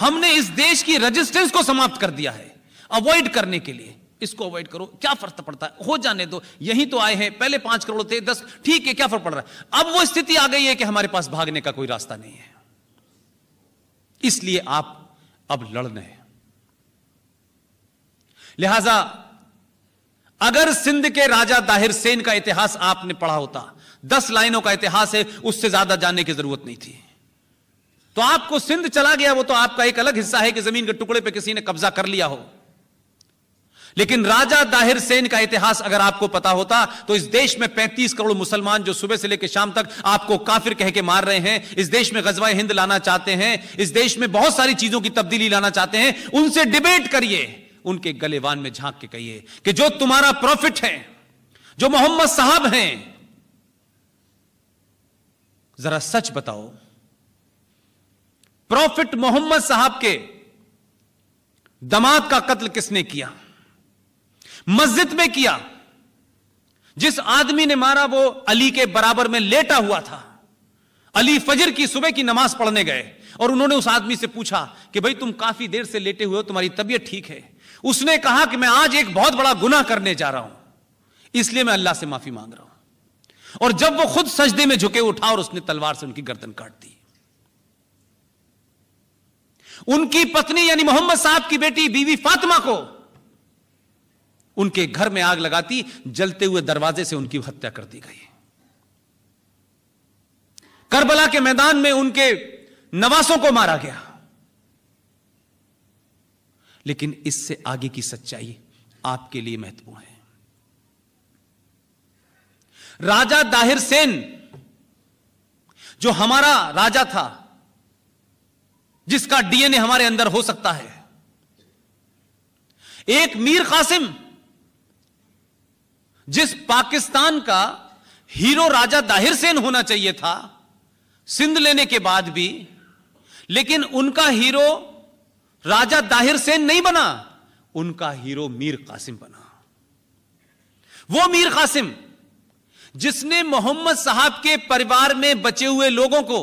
हमने इस देश की रेजिस्टेंस को समाप्त कर दिया है अवॉइड करने के लिए इसको अवॉइड करो क्या फर्क पड़ता है हो जाने दो यही तो आए हैं पहले पांच करोड़ थे दस ठीक है क्या फर्क पड़ रहा है अब वो स्थिति आ गई है कि हमारे पास भागने का कोई रास्ता नहीं है इसलिए आप अब लड़ने लिहाजा अगर सिंध के राजा दाहिर सेन का इतिहास आपने पढ़ा होता दस लाइनों का इतिहास है उससे ज्यादा जानने की जरूरत नहीं थी तो आपको सिंध चला गया वो तो आपका एक अलग हिस्सा है कि जमीन के टुकड़े पे किसी ने कब्जा कर लिया हो लेकिन राजा दाहिर सेन का इतिहास अगर आपको पता होता तो इस देश में 35 करोड़ मुसलमान जो सुबह से लेकर शाम तक आपको काफिर कह के मार रहे हैं इस देश में गजवा हिंद लाना चाहते हैं इस देश में बहुत सारी चीजों की तब्दीली लाना चाहते हैं उनसे डिबेट करिए उनके गलेवान में झांक के कहिए कि जो तुम्हारा प्रॉफिट है जो मोहम्मद साहब हैं जरा सच बताओ प्रॉफिट मोहम्मद साहब के दमाद का कत्ल किसने किया मस्जिद में किया जिस आदमी ने मारा वो अली के बराबर में लेटा हुआ था अली फजर की सुबह की नमाज पढ़ने गए और उन्होंने उस आदमी से पूछा कि भाई तुम काफी देर से लेटे हुए हो तुम्हारी तबीयत ठीक है उसने कहा कि मैं आज एक बहुत बड़ा गुना करने जा रहा हूं इसलिए मैं अल्लाह से माफी मांग रहा हूं और जब वो खुद सजदे में झुके उठा और उसने तलवार से उनकी गर्दन काट दी उनकी पत्नी यानी मोहम्मद साहब की बेटी बीवी फातिमा को उनके घर में आग लगाती जलते हुए दरवाजे से उनकी हत्या कर दी गई करबला के मैदान में उनके नवासों को मारा गया लेकिन इससे आगे की सच्चाई आपके लिए महत्वपूर्ण है राजा दाहिर सेन जो हमारा राजा था जिसका डीएनए हमारे अंदर हो सकता है एक मीर कासिम जिस पाकिस्तान का हीरो राजा दाहिर सेन होना चाहिए था सिंध लेने के बाद भी लेकिन उनका हीरो राजा दाहिर सेन नहीं बना उनका हीरो मीर कासिम बना वो मीर कासिम जिसने मोहम्मद साहब के परिवार में बचे हुए लोगों को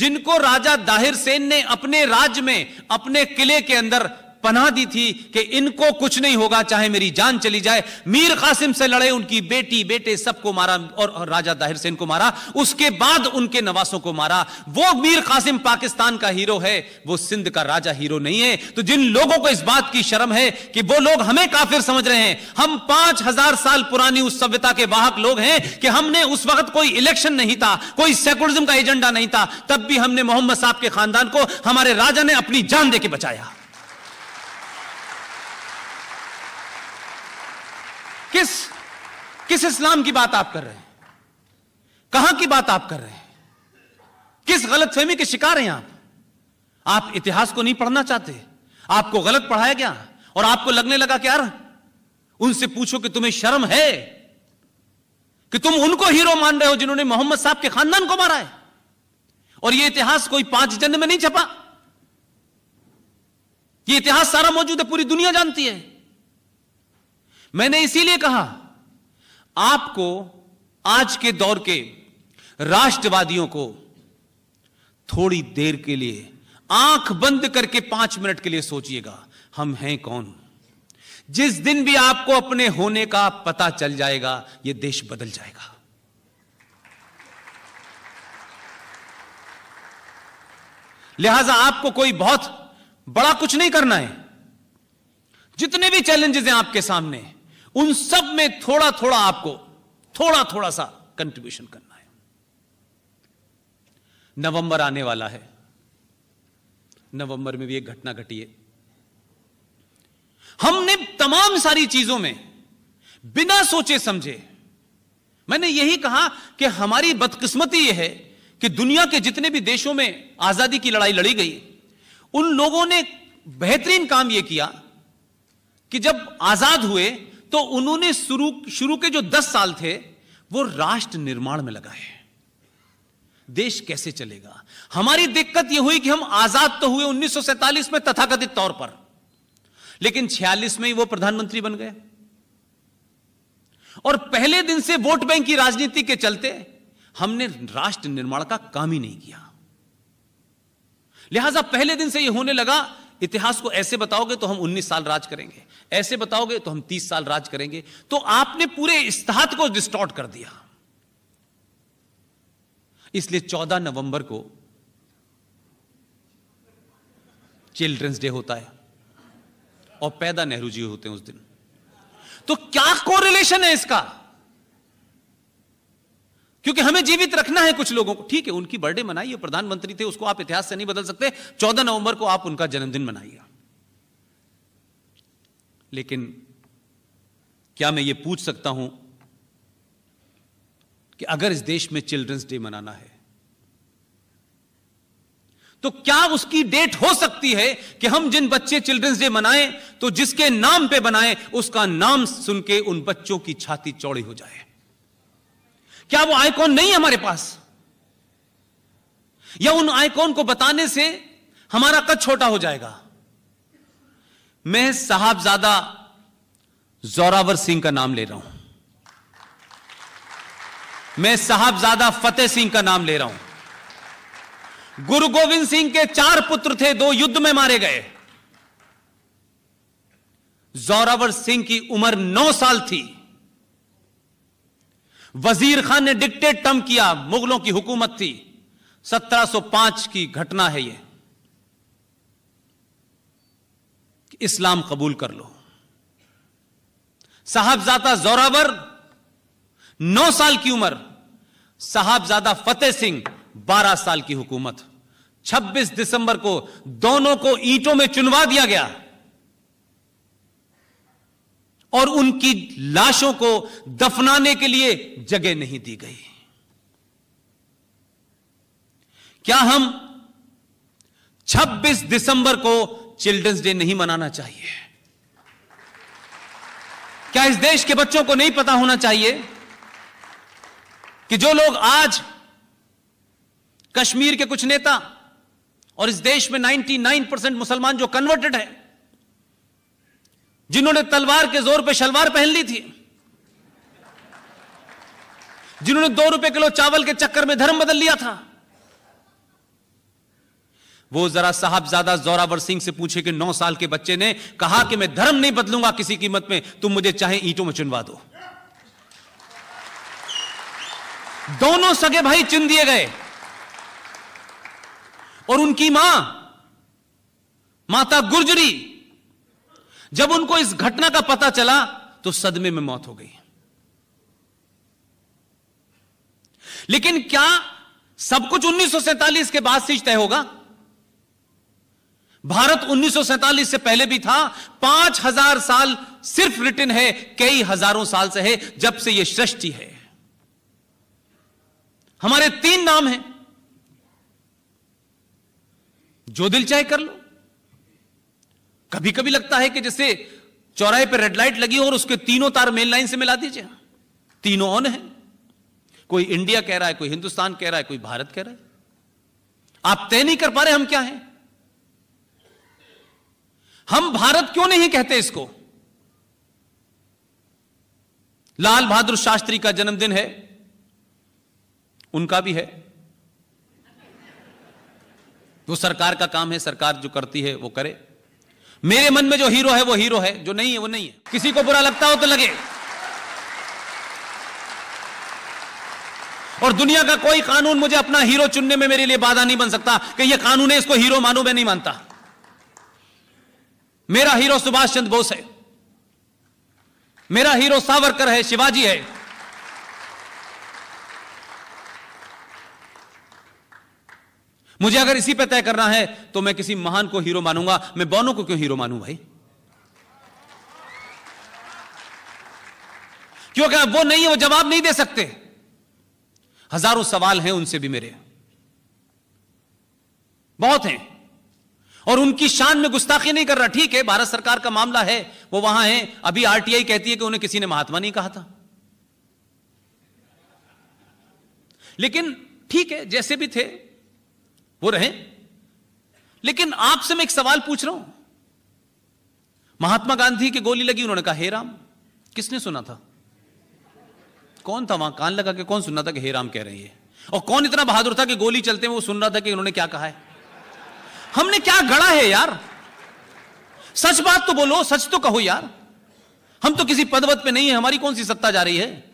जिनको राजा दाहिर सेन ने अपने राज्य में अपने किले के अंदर पना दी थी कि इनको कुछ नहीं होगा चाहे मेरी जान चली जाए मीर कासिम से लड़े उनकी बेटी बेटे सबको मारा और राजा दाहिर सेन को मारा उसके बाद उनके नवासों को मारा वो मीर कासिम पाकिस्तान का हीरो है वो सिंध का राजा हीरो नहीं है तो जिन लोगों को इस बात की शर्म है कि वो लोग हमें काफिर समझ रहे हैं हम पांच हजार साल पुरानी उस सभ्यता के वाहक लोग हैं कि हमने उस वक्त कोई इलेक्शन नहीं था कोई सेकुलरिज्म का एजेंडा नहीं था तब भी हमने मोहम्मद साहब के खानदान को हमारे राजा ने अपनी जान देके बचाया किस किस इस्लाम की बात आप कर रहे हैं कहां की बात आप कर रहे हैं किस गलतफहमी के शिकार हैं आप आप इतिहास को नहीं पढ़ना चाहते आपको गलत पढ़ाया गया और आपको लगने लगा कि यार उनसे पूछो कि तुम्हें शर्म है कि तुम उनको हीरो मान रहे हो जिन्होंने मोहम्मद साहब के खानदान को मारा है और यह इतिहास कोई पांच जन्म में नहीं छपा यह इतिहास सारा मौजूद है पूरी दुनिया जानती है मैंने इसीलिए कहा आपको आज के दौर के राष्ट्रवादियों को थोड़ी देर के लिए आंख बंद करके पांच मिनट के लिए सोचिएगा हम हैं कौन जिस दिन भी आपको अपने होने का पता चल जाएगा यह देश बदल जाएगा लिहाजा आपको कोई बहुत बड़ा कुछ नहीं करना है जितने भी चैलेंजेस हैं आपके सामने उन सब में थोड़ा थोड़ा आपको थोड़ा थोड़ा सा कंट्रीब्यूशन करना है नवंबर आने वाला है नवंबर में भी एक घटना घटी है हमने तमाम सारी चीजों में बिना सोचे समझे मैंने यही कहा कि हमारी बदकिस्मती यह है कि दुनिया के जितने भी देशों में आजादी की लड़ाई लड़ी गई उन लोगों ने बेहतरीन काम यह किया कि जब आजाद हुए तो उन्होंने शुरू शुरू के जो दस साल थे वो राष्ट्र निर्माण में लगाए देश कैसे चलेगा हमारी दिक्कत यह हुई कि हम आजाद तो हुए 1947 में तथाकथित तौर पर लेकिन 46 में ही वो प्रधानमंत्री बन गए और पहले दिन से वोट बैंक की राजनीति के चलते हमने राष्ट्र निर्माण का काम ही नहीं किया लिहाजा पहले दिन से यह होने लगा इतिहास को ऐसे बताओगे तो हम 19 साल राज करेंगे ऐसे बताओगे तो हम तीस साल राज करेंगे तो आपने पूरे इस्तात को डिस्टॉर्ट कर दिया इसलिए चौदह नवंबर को चिल्ड्रंस डे होता है और पैदा नेहरू जी होते हैं उस दिन तो क्या कोरिलेशन है इसका क्योंकि हमें जीवित रखना है कुछ लोगों को ठीक है उनकी बर्थडे मनाइए प्रधानमंत्री थे उसको आप इतिहास से नहीं बदल सकते चौदह नवंबर को आप उनका जन्मदिन मनाइए लेकिन क्या मैं ये पूछ सकता हूं कि अगर इस देश में चिल्ड्रंस डे मनाना है तो क्या उसकी डेट हो सकती है कि हम जिन बच्चे चिल्ड्रंस डे मनाएं तो जिसके नाम पे बनाएं उसका नाम सुन के उन बच्चों की छाती चौड़ी हो जाए क्या वो आइकॉन नहीं है हमारे पास या उन आइकॉन को बताने से हमारा कद छोटा हो जाएगा मैं साहबजादा जोरावर सिंह का नाम ले रहा हूं मैं साहबजादा फतेह सिंह का नाम ले रहा हूं गुरु गोविंद सिंह के चार पुत्र थे दो युद्ध में मारे गए जोरावर सिंह की उम्र नौ साल थी वजीर खान ने डिक्टेट टम किया मुगलों की हुकूमत थी 1705 की घटना है यह इस्लाम कबूल कर लो साहबजादा जोरावर नौ साल की उम्र साहबजादा फतेह सिंह बारह साल की हुकूमत 26 दिसंबर को दोनों को ईंटों में चुनवा दिया गया और उनकी लाशों को दफनाने के लिए जगह नहीं दी गई क्या हम 26 दिसंबर को चिल्ड्रंस डे नहीं मनाना चाहिए क्या इस देश के बच्चों को नहीं पता होना चाहिए कि जो लोग आज कश्मीर के कुछ नेता और इस देश में 99 परसेंट मुसलमान जो कन्वर्टेड है जिन्होंने तलवार के जोर पे शलवार पहन ली थी जिन्होंने दो रुपए किलो चावल के चक्कर में धर्म बदल लिया था वो जरा साहबजादा जोरावर सिंह से पूछे कि नौ साल के बच्चे ने कहा कि मैं धर्म नहीं बदलूंगा किसी कीमत में तुम मुझे चाहे ईंटों में चुनवा दो दोनों सगे भाई चुन दिए गए और उनकी मां माता गुर्जरी जब उनको इस घटना का पता चला तो सदमे में मौत हो गई लेकिन क्या सब कुछ उन्नीस के बाद से तय होगा भारत उन्नीस से पहले भी था पांच हजार साल सिर्फ रिटर्न है कई हजारों साल से है जब से यह सृष्टि है हमारे तीन नाम हैं जो दिल चाहे कर लो कभी कभी लगता है कि जैसे चौराहे पर रेड लाइट लगी हो और उसके तीनों तार मेन लाइन से मिला दीजिए तीनों ऑन है कोई इंडिया कह रहा है कोई हिंदुस्तान कह रहा है कोई भारत कह रहा है आप तय नहीं कर पा रहे हम क्या हैं हम भारत क्यों नहीं कहते इसको लाल बहादुर शास्त्री का जन्मदिन है उनका भी है वो सरकार का काम है सरकार जो करती है वो करे मेरे मन में जो हीरो है वो हीरो है जो नहीं है वो नहीं है किसी को बुरा लगता हो तो लगे और दुनिया का कोई कानून मुझे अपना हीरो चुनने में मेरे लिए बाधा नहीं बन सकता कि ये कानून है इसको हीरो मानू मैं नहीं मानता मेरा हीरो सुभाष चंद्र बोस है मेरा हीरो सावरकर है शिवाजी है मुझे अगर इसी पे तय करना है तो मैं किसी महान को हीरो मानूंगा मैं बौनों को क्यों हीरो मानूं भाई क्योंकि वो नहीं है वो जवाब नहीं दे सकते हजारों सवाल हैं उनसे भी मेरे बहुत हैं और उनकी शान में गुस्ताखी नहीं कर रहा ठीक है भारत सरकार का मामला है वो वहां है अभी आरटीआई कहती है कि उन्हें किसी ने महात्मा नहीं कहा था लेकिन ठीक है जैसे भी थे वो रहे लेकिन आपसे मैं एक सवाल पूछ रहा हूं महात्मा गांधी की गोली लगी उन्होंने कहा हे राम किसने सुना था कौन था वहां कान लगा के कौन सुनना था कि हे राम कह रही है और कौन इतना बहादुर था कि गोली चलते हुए वो सुन रहा था कि उन्होंने क्या कहा है हमने क्या गड़ा है यार सच बात तो बोलो सच तो कहो यार हम तो किसी पदवत पे नहीं है हमारी कौन सी सत्ता जा रही है